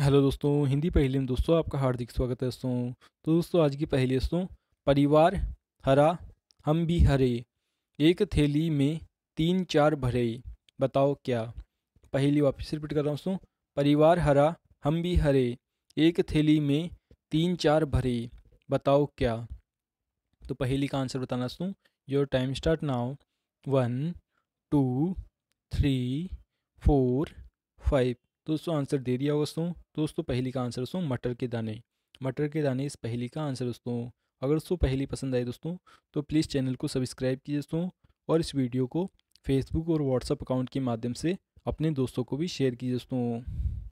hello दोस्तों हिंदी पहली में दोस्तों आपका हार्दिक स्वागत है दोस्तों तो दोस्तों आज की पहली दोस्तों परिवार हरा हम भी हरे एक थैली में तीन चार भरे बताओ क्या पहली वापस रिपीट कर रहा हूँ दोस्तों परिवार हरा हम भी हरे एक थैली में तीन चार भरे बताओ क्या तो पहली का आंसर बताना दोस्तों your time start now one two three four five तो दोस्तों आंसर दे दिया दोस्तों दोस्तों पहली का आंसर दोस्तों मटर के दाने मटर के दाने इस पहली का आंसर दोस्तों अगर दोस्तों पहली पसंद आई दोस्तों तो प्लीज़ चैनल को सब्सक्राइब कीजिए दोस्तों और इस वीडियो को फेसबुक और व्हाट्सअप अकाउंट के माध्यम से अपने दोस्तों को भी शेयर कीजिए दोस्तों